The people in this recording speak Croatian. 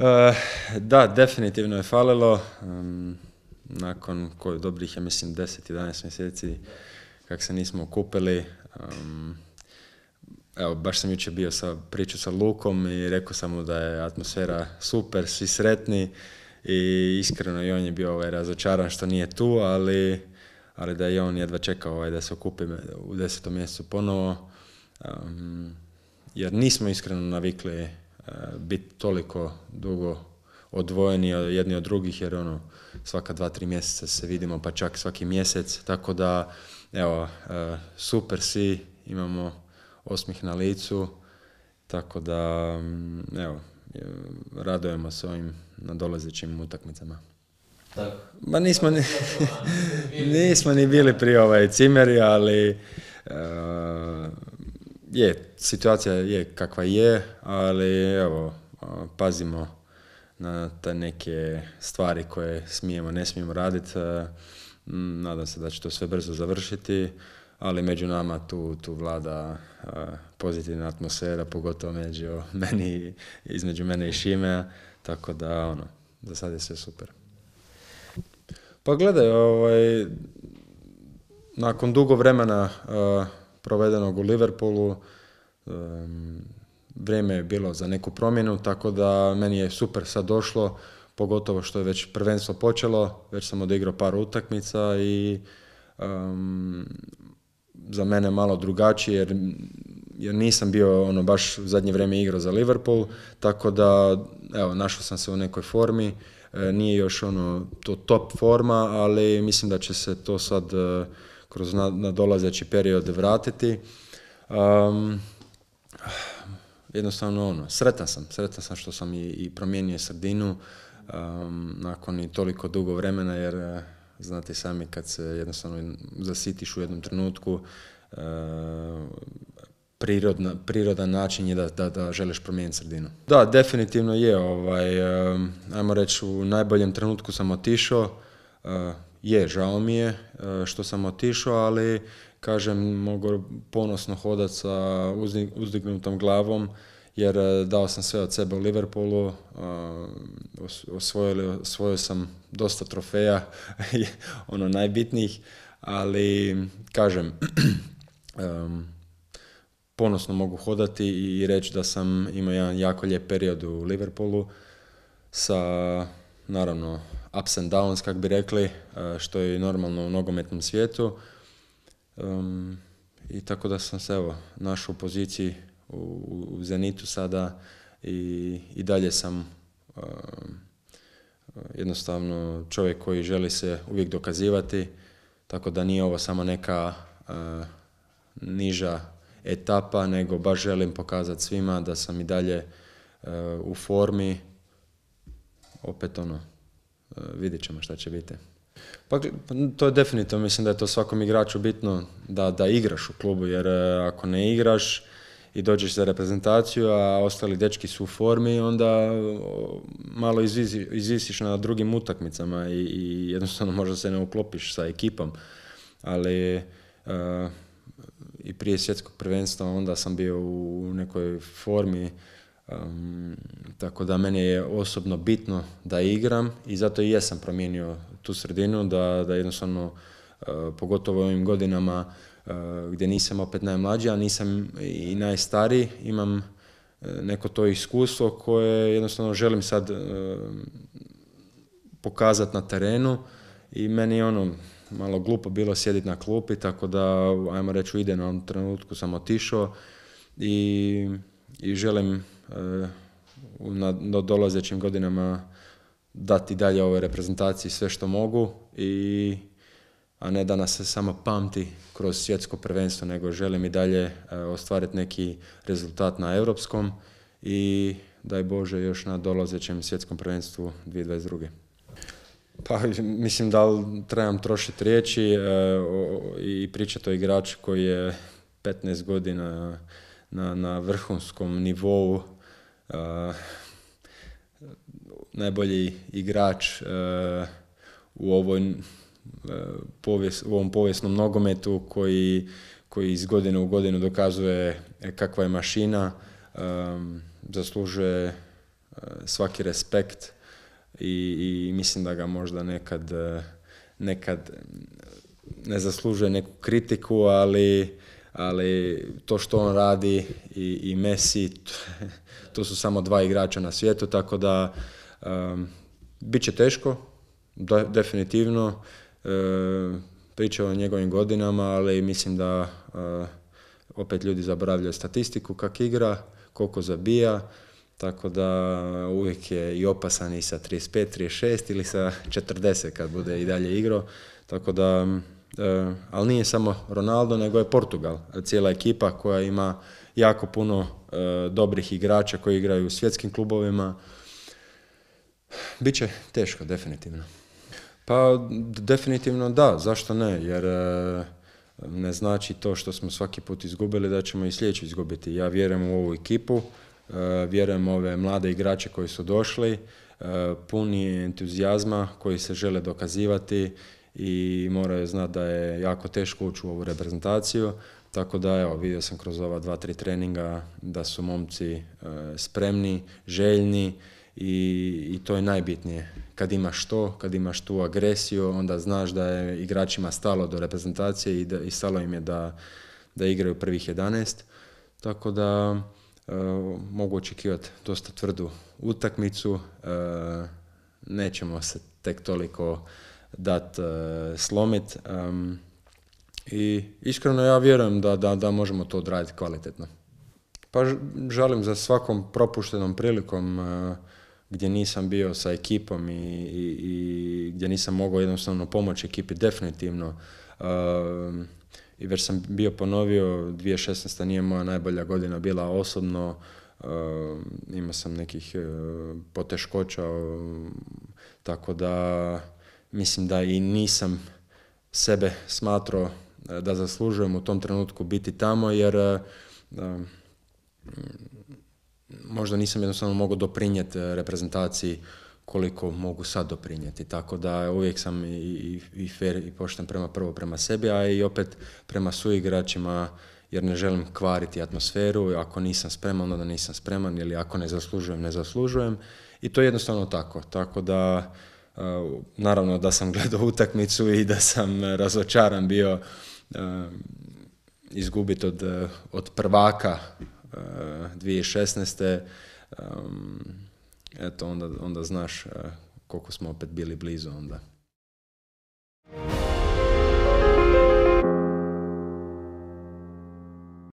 Eh, da, definitivno je falilo. Nakon koji dobrih, ja mislim, 10-11 mjeseci kak se nismo okupili. Evo, baš sam jučer bio sa priču sa Lukom i rekao sam mu da je atmosfera super, svi sretni i iskreno i on je bio ovaj, razočaran što nije tu, ali, ali da je on jedva čekao ovaj, da se okupi u desetom mjesecu ponovo. jer nismo iskreno navikli biti toliko dugo odvojeni jedni od drugih jer ono svaka dva, tri mjeseca se vidimo pa čak svaki mjesec tako da evo e, super si imamo osmih na licu tako da mm, evo e, radujemo se ovim nadolazećim utakmicama. Ba nismo ni, nismo ni bili prije ovaj cimeri, ali e, je, situacija je kakva je, ali evo, pazimo na te neke stvari koje smijemo, ne smijemo raditi. Nadam se da će to sve brzo završiti, ali među nama tu, tu vlada pozitivna atmosfera, pogotovo među meni, između mene i Šime, tako da ono, za sad je sve super. Pa gledaj, ovaj, nakon dugo vremena provedenog u Liverpoolu. vrijeme je bilo za neku promjenu, tako da meni je super sad došlo, pogotovo što je već prvenstvo počelo, već sam odigrao par utakmica i za mene malo drugačije jer, jer nisam bio ono baš u zadnje vrijeme igrao za Liverpool, tako da evo, našao sam se u nekoj formi, e, nije još ono to top forma, ali mislim da će se to sad e, kroz nadolazeći period vratiti. Um, jednostavno ono, sretan sam, sretan sam što sam i, i promijenio sredinu um, nakon i toliko dugo vremena jer eh, znate sami kad se jednostavno zasitiš u jednom trenutku eh, prirodna, prirodan način je da, da, da želiš promijeniti sredinu. Da, definitivno je, ovaj, ajmo reći u najboljem trenutku sam otišao, eh, je, žao mi je e, što sam otišao, ali kažem, mogu ponosno hodati sa uzdignutom glavom, jer e, dao sam sve od sebe u Liverpoolu, e, osvojio, osvojio sam dosta trofeja, ono najbitnijih, ali kažem, ponosno mogu hodati i reći da sam imao jedan jako lijep period u Liverpoolu sa, naravno, ups and downs, kak bi rekli, e, što je i normalno u nogometnom svijetu. I tako da sam se evo, našao u poziciji u, Zenitu sada i, i dalje sam jednostavno čovjek koji želi se uvijek dokazivati, tako da nije ovo samo neka e, niža etapa, nego baš želim pokazati svima da sam i dalje e, u formi, opet ono, E, vidjet ćemo šta će biti. Pa to je definitivno, mislim da je to svakom igraču bitno da, da igraš u klubu, jer e, ako ne igraš i dođeš za reprezentaciju, a ostali dečki su u formi, onda malo izvisi, izvisiš na drugim utakmicama i, i jednostavno možda se ne uklopiš sa ekipom. Ali e, i prije svjetskog prvenstva onda sam bio u nekoj formi tako da meni je osobno bitno da igram i zato i jesam promijenio tu sredinu, da, da jednostavno, e, pogotovo u ovim godinama e, gdje nisam opet najmlađi, a nisam i najstariji, imam e, neko to iskustvo koje jednostavno želim sad pokazati na terenu i meni je ono malo glupo bilo sjediti na klupi, tako da, ajmo reći, u idealnom trenutku sam otišao i i želim e, na, dolazećim godinama dati dalje ovoj reprezentaciji sve što mogu i a ne da nas se samo pamti kroz svjetsko prvenstvo, nego želim i dalje e, ostvariti neki rezultat na europskom i daj Bože još na dolazećem svjetskom prvenstvu 2022. Pa mislim da li trebam trošiti riječi e, i pričati o igraču koji je 15 godina na, na vrhunskom nivou najbolji igrač u ovoj u ovom povijesnom nogometu koji, koji iz godine u godinu dokazuje e, kakva je mašina, zaslužuje svaki respekt i, i mislim da ga možda nekad nekad ne zaslužuje neku kritiku, ali ali to što on radi i, i Messi, to su samo dva igrača na svijetu, tako da um, bit će teško, definitivno. Um, o njegovim godinama, ali mislim da e, opet ljudi zaboravljaju statistiku, kak igra, koliko zabija, tako da uvijek je i opasan i sa 35, 36 ili sa 40 kad bude i dalje igro tako da E, ali nije samo Ronaldo, nego je Portugal, cijela ekipa koja ima jako puno e, dobrih igrača koji igraju u svjetskim klubovima. Biće teško, definitivno. Pa, definitivno da, zašto ne, jer e, ne znači to što smo svaki put izgubili da ćemo i sljedeći izgubiti. Ja vjerujem u ovu ekipu, vjerujem u ove mlade igrače koji su došli, puni entuzijazma, koji se žele dokazivati i moraju znati da je jako teško ući u ovu reprezentaciju. Tako da, evo, vidio sam kroz ova dva, tri treninga da su momci e, spremni, željni i, i to je najbitnije. Kad imaš to, kad imaš tu agresiju, onda znaš da je igračima stalo do reprezentacije i, da, i stalo im je da, da igraju prvih 11. Tako da e, mogu očekivati dosta tvrdu utakmicu. E, nećemo se tek toliko dat e, slomit. Um, I iskreno ja vjerujem da, da, da možemo to odraditi kvalitetno. Pa žalim za svakom propuštenom prilikom e, gdje nisam bio sa ekipom i, i, gdje nisam mogao jednostavno pomoći ekipi definitivno. I već sam bio ponovio, 2016. nije moja najbolja godina bila osobno, imao sam nekih e, poteškoća, tako da mislim da i nisam sebe smatrao e, da zaslužujem u tom trenutku biti tamo jer e, možda nisam jednostavno mogao doprinijeti e, reprezentaciji koliko mogu sad doprinijeti. Tako da uvijek sam i, i, i i pošten prema prvo prema sebi, a i opet prema suigračima jer ne želim kvariti atmosferu, ako nisam spreman, onda nisam spreman ili ako ne zaslužujem, ne zaslužujem. I to je jednostavno tako. Tako da Uh, naravno da sam gledao utakmicu i da sam razočaran bio uh, izgubit od, uh, od prvaka 2016. Um, eto, onda, onda znaš koliko smo opet bili blizu onda.